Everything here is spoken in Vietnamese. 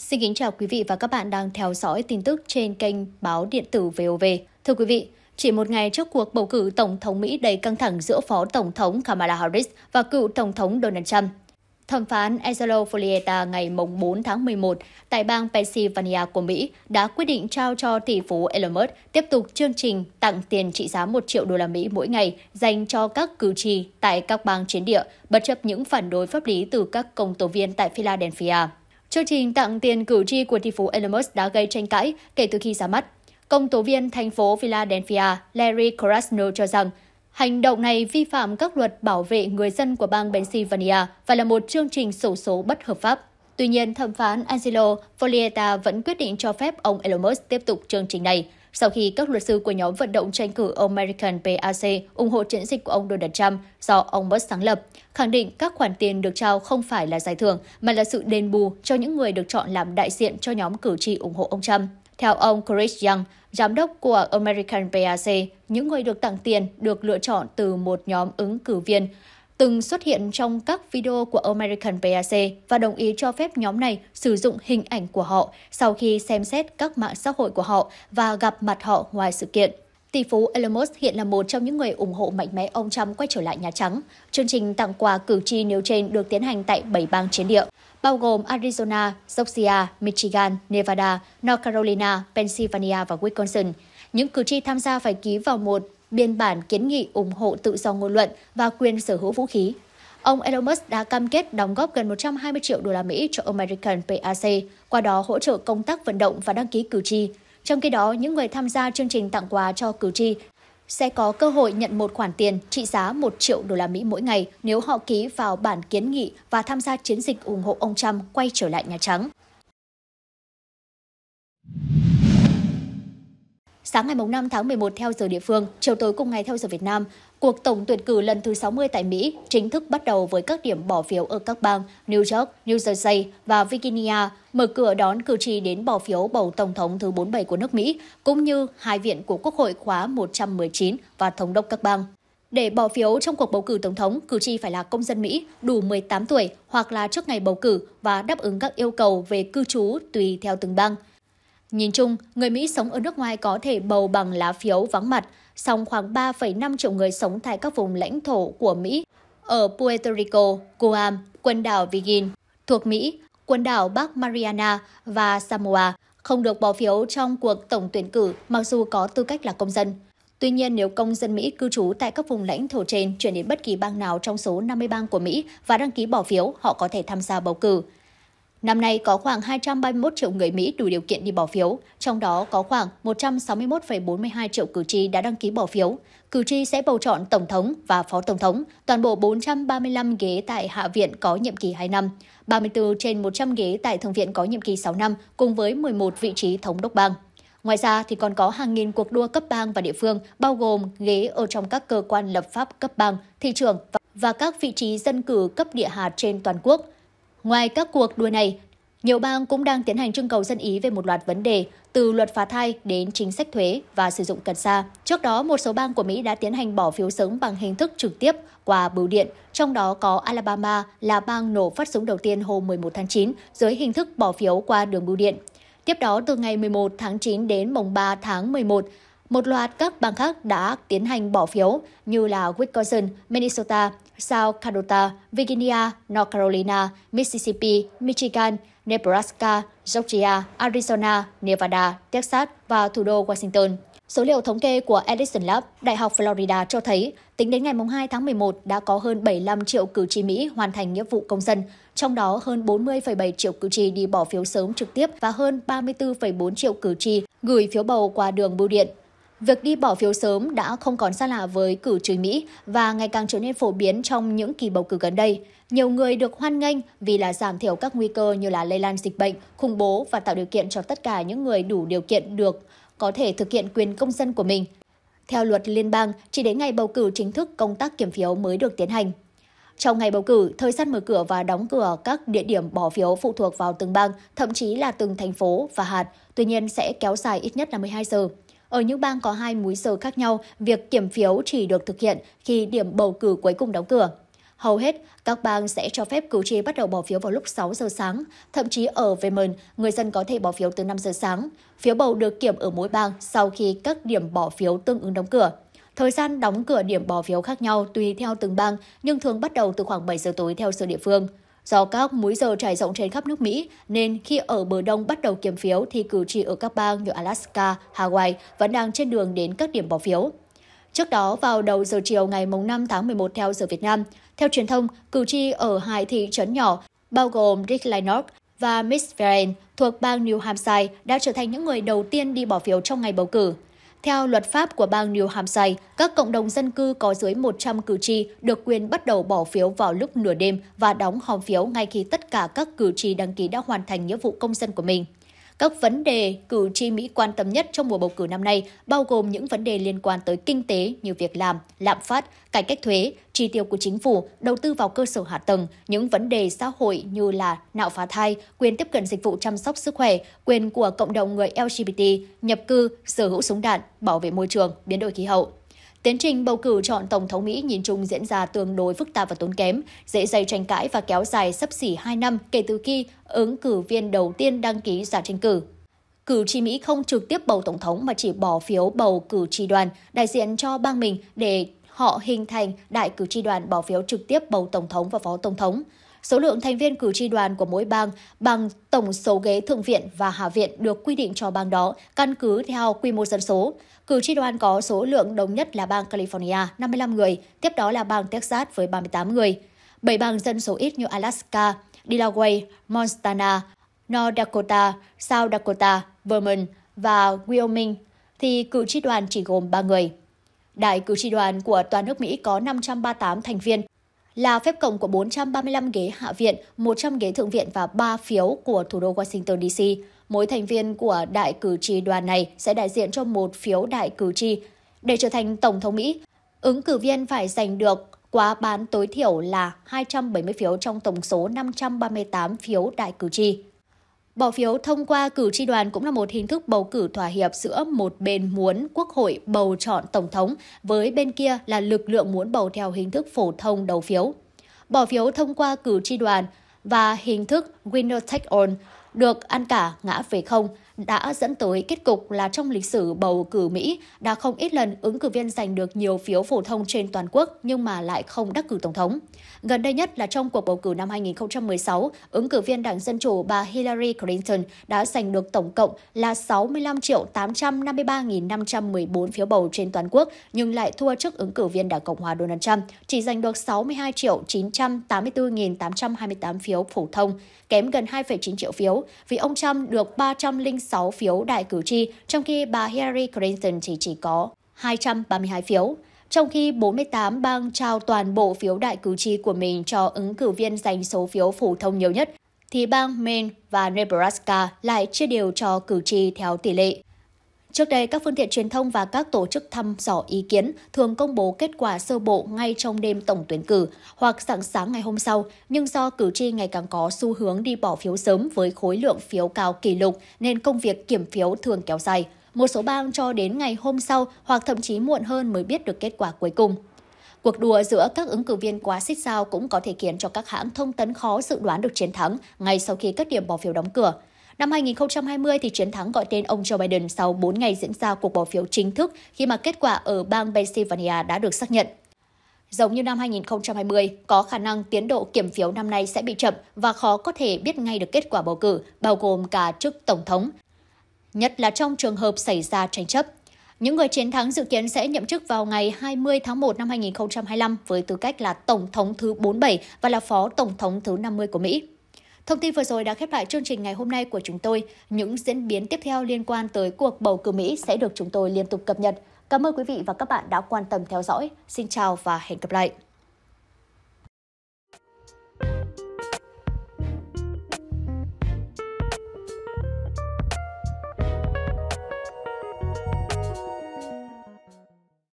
Xin kính chào quý vị và các bạn đang theo dõi tin tức trên kênh báo điện tử VOV. Thưa quý vị, chỉ một ngày trước cuộc bầu cử Tổng thống Mỹ đầy căng thẳng giữa Phó Tổng thống Kamala Harris và cựu Tổng thống Donald Trump, thẩm phán Angelo Folieta ngày 4 tháng 11 tại bang Pennsylvania của Mỹ đã quyết định trao cho tỷ phú Elon Musk tiếp tục chương trình tặng tiền trị giá 1 triệu đô la Mỹ mỗi ngày dành cho các cử tri tại các bang chiến địa, bất chấp những phản đối pháp lý từ các công tố viên tại Philadelphia. Chương trình tặng tiền cử tri của tỷ phú Elon Musk đã gây tranh cãi kể từ khi ra mắt. Công tố viên thành phố Philadelphia Larry Krasno cho rằng hành động này vi phạm các luật bảo vệ người dân của bang Pennsylvania và là một chương trình sổ số bất hợp pháp. Tuy nhiên, thẩm phán Angelo Folieta vẫn quyết định cho phép ông Elon Musk tiếp tục chương trình này, sau khi các luật sư của nhóm vận động tranh cử American PAC ủng hộ chiến dịch của ông Donald Trump do ông Musk sáng lập, khẳng định các khoản tiền được trao không phải là giải thưởng mà là sự đền bù cho những người được chọn làm đại diện cho nhóm cử tri ủng hộ ông Trump. Theo ông Chris Young, giám đốc của American PAC, những người được tặng tiền được lựa chọn từ một nhóm ứng cử viên từng xuất hiện trong các video của American PAC và đồng ý cho phép nhóm này sử dụng hình ảnh của họ sau khi xem xét các mạng xã hội của họ và gặp mặt họ ngoài sự kiện. Tỷ phú Elon Musk hiện là một trong những người ủng hộ mạnh mẽ ông Trump quay trở lại Nhà Trắng. Chương trình tặng quà cử tri nêu trên được tiến hành tại 7 bang chiến địa, bao gồm Arizona, Georgia, Michigan, Nevada, North Carolina, Pennsylvania và Wisconsin. Những cử tri tham gia phải ký vào một biên bản kiến nghị ủng hộ tự do ngôn luận và quyền sở hữu vũ khí. Ông Elon Musk đã cam kết đóng góp gần 120 triệu đô la Mỹ cho American PAC, qua đó hỗ trợ công tác vận động và đăng ký cử tri. Trong khi đó, những người tham gia chương trình tặng quà cho cử tri sẽ có cơ hội nhận một khoản tiền trị giá 1 triệu đô la Mỹ mỗi ngày nếu họ ký vào bản kiến nghị và tham gia chiến dịch ủng hộ ông Trump quay trở lại Nhà Trắng sáng ngày 5 tháng 11 theo giờ địa phương, chiều tối cùng ngày theo giờ Việt Nam, cuộc tổng tuyển cử lần thứ 60 tại Mỹ chính thức bắt đầu với các điểm bỏ phiếu ở các bang New York, New Jersey và Virginia mở cửa đón cử tri đến bỏ phiếu bầu tổng thống thứ 47 của nước Mỹ, cũng như hai viện của Quốc hội khóa 119 và thống đốc các bang. Để bỏ phiếu trong cuộc bầu cử tổng thống, cử tri phải là công dân Mỹ đủ 18 tuổi hoặc là trước ngày bầu cử và đáp ứng các yêu cầu về cư trú tùy theo từng bang – Nhìn chung, người Mỹ sống ở nước ngoài có thể bầu bằng lá phiếu vắng mặt, song khoảng 3,5 triệu người sống tại các vùng lãnh thổ của Mỹ ở Puerto Rico, Guam, quần đảo Virgin, thuộc Mỹ, quần đảo Bắc Mariana và Samoa không được bỏ phiếu trong cuộc tổng tuyển cử mặc dù có tư cách là công dân. Tuy nhiên, nếu công dân Mỹ cư trú tại các vùng lãnh thổ trên chuyển đến bất kỳ bang nào trong số 50 bang của Mỹ và đăng ký bỏ phiếu, họ có thể tham gia bầu cử. Năm nay có khoảng 231 triệu người Mỹ đủ điều kiện đi bỏ phiếu, trong đó có khoảng 161,42 triệu cử tri đã đăng ký bỏ phiếu. Cử tri sẽ bầu chọn Tổng thống và Phó Tổng thống, toàn bộ 435 ghế tại Hạ viện có nhiệm kỳ 2 năm, 34 trên 100 ghế tại Thượng viện có nhiệm kỳ 6 năm, cùng với 11 vị trí thống đốc bang. Ngoài ra thì còn có hàng nghìn cuộc đua cấp bang và địa phương, bao gồm ghế ở trong các cơ quan lập pháp cấp bang, thị trưởng và các vị trí dân cử cấp địa hạt trên toàn quốc – Ngoài các cuộc đua này, nhiều bang cũng đang tiến hành trưng cầu dân ý về một loạt vấn đề, từ luật phá thai đến chính sách thuế và sử dụng cần sa. Trước đó, một số bang của Mỹ đã tiến hành bỏ phiếu sớm bằng hình thức trực tiếp qua bưu điện, trong đó có Alabama là bang nổ phát súng đầu tiên hôm 11 tháng 9 dưới hình thức bỏ phiếu qua đường bưu điện. Tiếp đó, từ ngày 11 tháng 9 đến mùng 3 tháng 11, một loạt các bang khác đã tiến hành bỏ phiếu như là Wisconsin, Minnesota, South Dakota, Virginia, North Carolina, Mississippi, Michigan, Nebraska, Georgia, Arizona, Nevada, Texas và thủ đô Washington. Số liệu thống kê của Edison Lab, Đại học Florida cho thấy, tính đến ngày 2 tháng 11 đã có hơn 75 triệu cử tri Mỹ hoàn thành nghĩa vụ công dân, trong đó hơn 40,7 triệu cử tri đi bỏ phiếu sớm trực tiếp và hơn 34,4 triệu cử tri gửi phiếu bầu qua đường bưu điện. Việc đi bỏ phiếu sớm đã không còn xa lạ với cử tri Mỹ và ngày càng trở nên phổ biến trong những kỳ bầu cử gần đây. Nhiều người được hoan nghênh vì là giảm thiểu các nguy cơ như là lây lan dịch bệnh, khủng bố và tạo điều kiện cho tất cả những người đủ điều kiện được có thể thực hiện quyền công dân của mình. Theo luật liên bang, chỉ đến ngày bầu cử chính thức công tác kiểm phiếu mới được tiến hành. Trong ngày bầu cử, thời gian mở cửa và đóng cửa các địa điểm bỏ phiếu phụ thuộc vào từng bang, thậm chí là từng thành phố và hạt, tuy nhiên sẽ kéo dài ít nhất là 12 giờ. Ở những bang có hai múi giờ khác nhau, việc kiểm phiếu chỉ được thực hiện khi điểm bầu cử cuối cùng đóng cửa. Hầu hết, các bang sẽ cho phép cử tri bắt đầu bỏ phiếu vào lúc 6 giờ sáng. Thậm chí ở Vermont, người dân có thể bỏ phiếu từ 5 giờ sáng. Phiếu bầu được kiểm ở mỗi bang sau khi các điểm bỏ phiếu tương ứng đóng cửa. Thời gian đóng cửa điểm bỏ phiếu khác nhau tùy theo từng bang, nhưng thường bắt đầu từ khoảng 7 giờ tối theo giờ địa phương. Do các múi giờ trải rộng trên khắp nước Mỹ, nên khi ở bờ đông bắt đầu kiểm phiếu thì cử tri ở các bang như Alaska, Hawaii vẫn đang trên đường đến các điểm bỏ phiếu. Trước đó, vào đầu giờ chiều ngày 5 tháng 11 theo giờ Việt Nam, theo truyền thông, cử tri ở hai thị trấn nhỏ, bao gồm Richland và Miss Warren thuộc bang New Hampshire đã trở thành những người đầu tiên đi bỏ phiếu trong ngày bầu cử. Theo luật pháp của bang New Hampshire, các cộng đồng dân cư có dưới 100 cử tri được quyền bắt đầu bỏ phiếu vào lúc nửa đêm và đóng hòm phiếu ngay khi tất cả các cử tri đăng ký đã hoàn thành nghĩa vụ công dân của mình. Các vấn đề cử tri Mỹ quan tâm nhất trong mùa bầu cử năm nay bao gồm những vấn đề liên quan tới kinh tế như việc làm, lạm phát, cải cách thuế, chi tiêu của chính phủ, đầu tư vào cơ sở hạ tầng, những vấn đề xã hội như là nạo phá thai, quyền tiếp cận dịch vụ chăm sóc sức khỏe, quyền của cộng đồng người LGBT, nhập cư, sở hữu súng đạn, bảo vệ môi trường, biến đổi khí hậu. Tiến trình bầu cử chọn Tổng thống Mỹ nhìn chung diễn ra tương đối phức tạp và tốn kém, dễ dây tranh cãi và kéo dài sắp xỉ 2 năm kể từ khi ứng cử viên đầu tiên đăng ký ra tranh cử. Cử tri Mỹ không trực tiếp bầu Tổng thống mà chỉ bỏ phiếu bầu cử tri đoàn, đại diện cho bang mình để họ hình thành đại cử tri đoàn bỏ phiếu trực tiếp bầu Tổng thống và Phó Tổng thống. Số lượng thành viên cử tri đoàn của mỗi bang bằng tổng số ghế thượng viện và hạ viện được quy định cho bang đó căn cứ theo quy mô dân số. Cử tri đoàn có số lượng đông nhất là bang California 55 người, tiếp đó là bang Texas với 38 người. Bảy bang dân số ít như Alaska, Delaware, Montana, North Dakota, South Dakota, Vermont và Wyoming thì cử tri đoàn chỉ gồm 3 người. Đại cử tri đoàn của toàn nước Mỹ có 538 thành viên, là phép cộng của 435 ghế Hạ viện, 100 ghế Thượng viện và 3 phiếu của thủ đô Washington DC. Mỗi thành viên của đại cử tri đoàn này sẽ đại diện cho một phiếu đại cử tri. Để trở thành Tổng thống Mỹ, ứng cử viên phải giành được quá bán tối thiểu là 270 phiếu trong tổng số 538 phiếu đại cử tri. Bỏ phiếu thông qua cử tri đoàn cũng là một hình thức bầu cử thỏa hiệp giữa một bên muốn quốc hội bầu chọn tổng thống với bên kia là lực lượng muốn bầu theo hình thức phổ thông đầu phiếu. Bỏ phiếu thông qua cử tri đoàn và hình thức winner take all được ăn cả ngã về không đã dẫn tới kết cục là trong lịch sử bầu cử Mỹ đã không ít lần ứng cử viên giành được nhiều phiếu phổ thông trên toàn quốc nhưng mà lại không đắc cử tổng thống. Gần đây nhất là trong cuộc bầu cử năm 2016, ứng cử viên Đảng Dân Chủ bà Hillary Clinton đã giành được tổng cộng là 65 triệu 853.514 phiếu bầu trên toàn quốc nhưng lại thua trước ứng cử viên Đảng Cộng hòa Donald Trump chỉ giành được 62 triệu 984.828 phiếu phổ thông, kém gần 2,9 triệu phiếu vì ông Trump được 306 phiếu đại cử tri, trong khi bà Hillary Clinton chỉ chỉ có 232 phiếu. Trong khi 48 bang trao toàn bộ phiếu đại cử tri của mình cho ứng cử viên giành số phiếu phổ thông nhiều nhất, thì bang Maine và Nebraska lại chia đều cho cử tri theo tỷ lệ Trước đây, các phương tiện truyền thông và các tổ chức thăm dò ý kiến thường công bố kết quả sơ bộ ngay trong đêm tổng tuyển cử hoặc sáng sáng ngày hôm sau, nhưng do cử tri ngày càng có xu hướng đi bỏ phiếu sớm với khối lượng phiếu cao kỷ lục nên công việc kiểm phiếu thường kéo dài. Một số bang cho đến ngày hôm sau hoặc thậm chí muộn hơn mới biết được kết quả cuối cùng. Cuộc đua giữa các ứng cử viên quá xích sao cũng có thể khiến cho các hãng thông tấn khó dự đoán được chiến thắng ngay sau khi các điểm bỏ phiếu đóng cửa. Năm 2020 thì chiến thắng gọi tên ông Joe Biden sau 4 ngày diễn ra cuộc bỏ phiếu chính thức khi mà kết quả ở bang Pennsylvania đã được xác nhận. Giống như năm 2020, có khả năng tiến độ kiểm phiếu năm nay sẽ bị chậm và khó có thể biết ngay được kết quả bầu cử, bao gồm cả chức tổng thống. Nhất là trong trường hợp xảy ra tranh chấp. Những người chiến thắng dự kiến sẽ nhậm chức vào ngày 20 tháng 1 năm 2025 với tư cách là Tổng thống thứ 47 và là Phó Tổng thống thứ 50 của Mỹ. Thông tin vừa rồi đã khép lại chương trình ngày hôm nay của chúng tôi. Những diễn biến tiếp theo liên quan tới cuộc bầu cử Mỹ sẽ được chúng tôi liên tục cập nhật. Cảm ơn quý vị và các bạn đã quan tâm theo dõi. Xin chào và hẹn gặp lại.